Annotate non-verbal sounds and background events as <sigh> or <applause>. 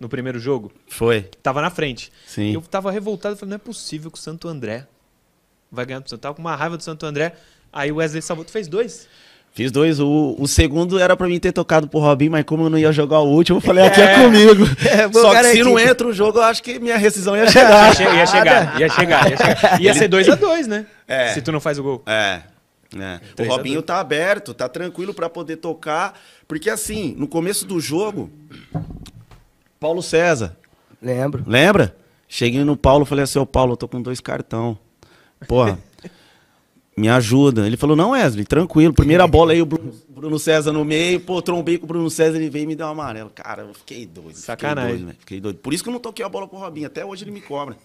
no primeiro jogo? Foi. Tava na frente. Sim. Eu tava revoltado, falei, não é possível que o Santo André vai ganhar do Santo. Tava com uma raiva do Santo André. Aí o Wesley salvou. Tu fez dois? Fiz dois. O, o segundo era para mim ter tocado pro Robin, mas como eu não ia jogar o último, eu falei, aqui é, é comigo. <laughs> É, Só que se não entra o jogo, eu acho que minha rescisão ia <laughs> chegar. ia, ia, <laughs> chegar, ia chegar, ia chegar. Ia Ele... ser 2 a 2 né? É. Se tu não faz o gol. É. Né? O Robinho tá aberto, tá tranquilo para poder tocar. Porque assim, no começo do jogo, Paulo César. Lembro. Lembra? Cheguei no Paulo, falei assim, ô Paulo, eu tô com dois cartão. Porra, <laughs> me ajuda. Ele falou, não, Wesley, tranquilo. Primeira <laughs> bola aí, o Bruno, Bruno César no meio, pô, trombei com o Bruno César, ele veio e me deu um amarelo. Cara, eu fiquei doido. Sacanagem. Fiquei doido, né? fiquei doido. Por isso que eu não toquei a bola pro Robinho. Até hoje ele me cobra.